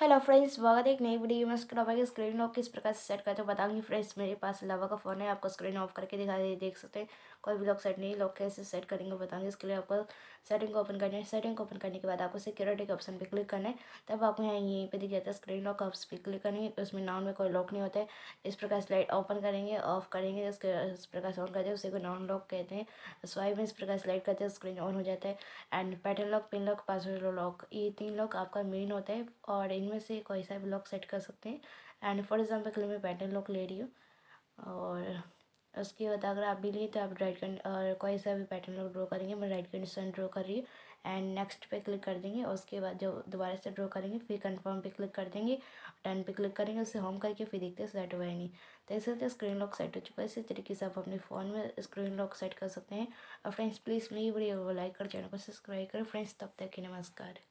hello friends स्वागत है एक नई वीडियो में स्क्रीन ऑफ स्क्रीन लॉक किस प्रकार से सेट करते हो बताऊंगी फ्रेंड्स मेरे पास लावा का फ़ोन है आपको स्क्रीन ऑफ करके दिखाई देख सकते हैं कोई भी लॉक सेट नहीं लॉक कैसे सेट करेंगे बताऊंगी इसके लिए आपको सेटिंग को ओपन करना है सेटिंग को ओपन करने के बाद आपको सिक्योरिटी के ऑप्शन पर क्लिक करना है तब आपको यहाँ यहीं पर दिख जाता है स्क्रीन लॉक ऑप्शन पर क्लिक करनी है उसमें नॉन में कोई लॉक नहीं होता है इस प्रकार से लाइट ओपन करेंगे ऑफ करेंगे उसके इस प्रकार से ऑन करते हैं उसी को नॉन लॉक कहते हैं स्वाइप में इस प्रकार से लाइट करते हैं स्क्रीन ऑन हो जाता है and pattern lock pin lock password lock ये तीन लॉक आपका मेन होता है और इन में से कोई सा भी ब्लॉक सेट कर सकते हैं एंड फॉर एग्जांपल मैं पैटर्न लॉक ले रही हूँ और उसके बाद अगर आप भी लिए तो आप राइट कैंड और कोई सा भी पैटर्न लॉक ड्रॉ करेंगे मैं राइट कैंड से ड्रॉ कर रही हूँ एंड नेक्स्ट पे क्लिक कर देंगे और उसके बाद जो दोबारा से ड्रॉ करेंगे फिर कंफर्म पे क्लिक कर देंगे टर्न पे क्लिक करेंगे उसे होम करके फिर देखते हैं सेट हुआ नहीं तो इस तरह स्क्रीन लॉक सेट हो चुका है इसी तरीके से आप अपने फ़ोन में स्क्रीन लॉक सेट कर सकते हैं और फ्रेंड्स प्लीज़ मेरी वीडियो को लाइक कर चैनल को सब्सक्राइब करें फ्रेंड्स तब तक ही नमस्कार